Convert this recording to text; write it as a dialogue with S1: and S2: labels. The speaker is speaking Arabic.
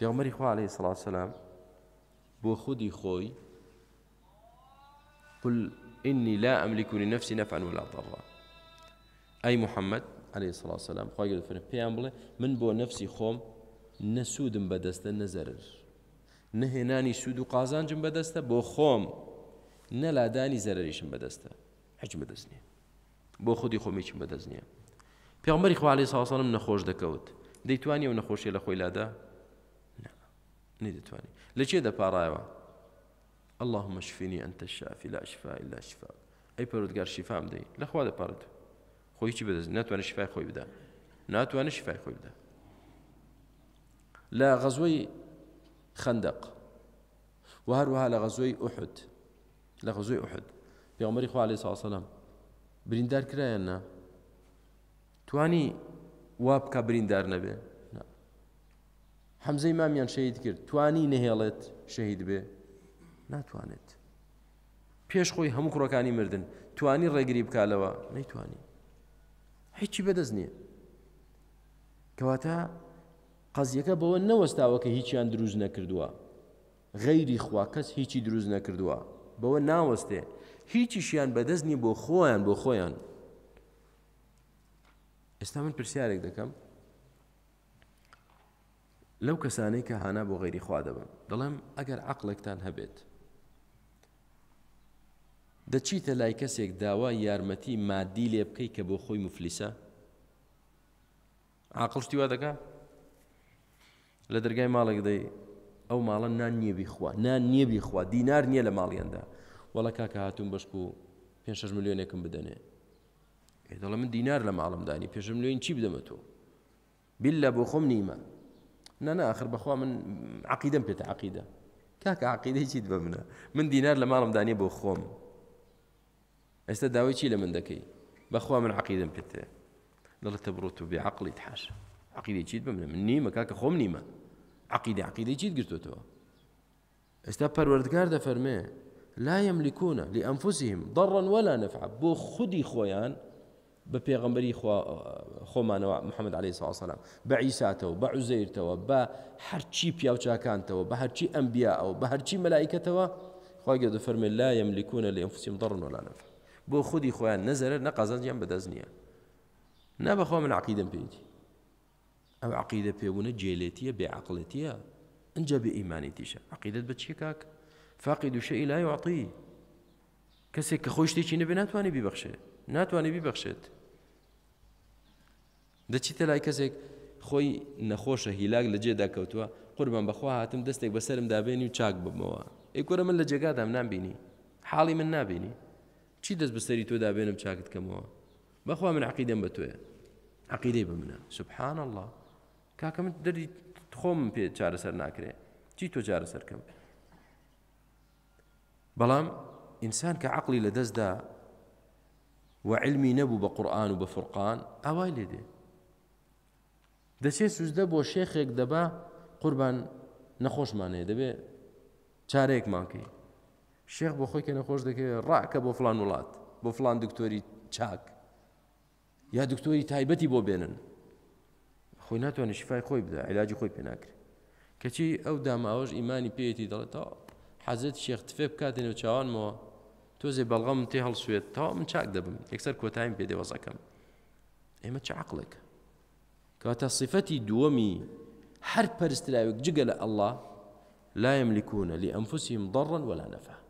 S1: پێغمەری خوا عليه سلا سلام بو خودی خۆی قل إني لا أملك لنفسي نفعا ولا ضرا أي محمد عليه الصلاة والسلام خواهي قلت فرم بيامبل من بو نفسي خوم نسودم بدست نزرر نهناني سود و جم بدست بو خوم نلاداني زرريشم بدسته حجم بدستني بو خودي خوميشم بدستني پیغمبری خو عليه الصلاة والسلام نخوش دکوت دیتوانی و نخوشی لخوی لاده نی دەتوانی دا بارايوا اللهم شفيني أنت الشافي لا شفاء إلا شفاء أي پرودگار شفام دەی لەخوا دەپارێت خۆی چی بەدەست ناتوانێت شفاء خوي بدا ناتوانێت شفاء خوي بدا لا غزوي خندق و هەروەها لە غەزوەی أحد لە غەزوەی ئوحد پێغمەری خوا عليه الصلاة والسلام بريندار نا توانی وابك بريندار نبي حەمزەی مامیان شەید کرد توانی نەهێڵێت شەهید بێ ناتوانێت پێش خۆی هەموو کوڕەکانی مردن توانی ڕێگری بکالەوە نەیتوانی هیچی بەدەست نییە کەواتە قەزیەکە بەوە نەوەستاوە کە هیچیان دروست نەکردووە غەیری خوا کەس هیچی دروست نەکردووە بەوە ناوەستێ هیچیشیان بەدەست نی بۆ خۆیان بۆ خۆیان ئێستا من پرسیارێک دەکەم لەو کەسانەی کە هانا بۆ غێری خوا دەبم دەڵێم ئەگەر عقلێکتان هەبێت دەچیتە لای کەسێک داوا یارمەتی مادی لێ بکەی کە بۆ خۆی مفلیسە عقلشتی وا دەکا لە دەرگای ماڵێک دەی ئەو ماڵە نان نیێبی خوا نان نیێبی خوا دینار نییە لە ماڵیاندا وەڵە کاکە هاتون بەشک و 5 ملیۆنێکم بدەنێ دەڵە من دینار لە ماڵمدانی پێشم لێن چی بدەمە تۆ بیل لە بۆ خۆم نیمە ان انا آخر بخوا من عقيده پێێتە عقيده كاك عقيده چیت بمنا من دينار لما ماڵم بو خوم استا داوي شي لمن دكي من من عقيده پێێتێ دڵت تەبڕۆت بعقلي بێعقلیت عقيده عقیدەی بمنا مني ما كاك نیمە کاکە عقيده عقيده عقیدە عقیدەی چیت استا ئێستا پەروەردگار دەفەرمێ لا يملكون لأنفسهم ضرا ولا نفعا بو خودي خويان ببيغمبري خو خو مانو محمد عليه الصلاه والسلام بعيساته وبعزيرته وبحرشي بياوچا كانته وبحرشي انبياء او ملائكه تو خو قد فرمي لا يملكون لانفسهم ضرا ولا نفع بو خدي خويا نزل نقزا جنب بدزنيه نبا خو من عقيده بيتي او عقيده بيغون جيلتيه بعقلتيه انجا بايمانيتيش عقيده بتشكاك فاقد شيء لا يعطيه كسك خوشتي شنو بناتواني ببخشه ناتواني ببخشت دەچیتە لای کەسێک خۆی نەخۆشە هیلاک لە جێدا کەوتووە قوربان بەخوا هاتم دەستێک بەسرم دابێنی و چاک ببمەوە ئێکۆرە من لە جێگادام نامبینی حاڵی من نابینی چی دەست بەسەری تۆ دابێنم چاکت کەمەوە بەخوا من عقیدەم بە توێ عقیدەی بە منە سبحان الله کاکە من دەری خۆم پێ چارەسەر ناکرێ چی تۆ چارەسەرکەم بەڵام ئینسان کە عقلی لە دەستدا وعلمی نەبوو بە قورآن و بە فرقان ئاوای لێ دێ دەچێ سوزدە بۆ شێخێک دەبا قوربان نەخۆشمانەیە دەبێ چارەیەک ماکەی شێخ بۆ خۆی کە نەخۆش دەکەوێت ڕاکە بۆ فلان وڵات بۆ فلان دکتۆری چاک یا دکتۆری تایبەتی بۆ بێنن خۆی ناتوانێت شیفای خۆی بدە علاجی خۆی پێناکرێت کەچی ئەو داماوەش ئیمانی پێێتی دەڵێتەوە حەزت شێخ تفێ بکاتێنەوە چاوانمەوە تۆزێ بەڵغەم تێ هەڵسوێت تا من چاک دەبم یەکسەر کۆتایم پێ دێوەزەکەم ئێمە چاقلێک كاتا صفتي دومي هەر برستلاوك جقل الله لا يملكون لأنفسهم ضرا ولا نفعا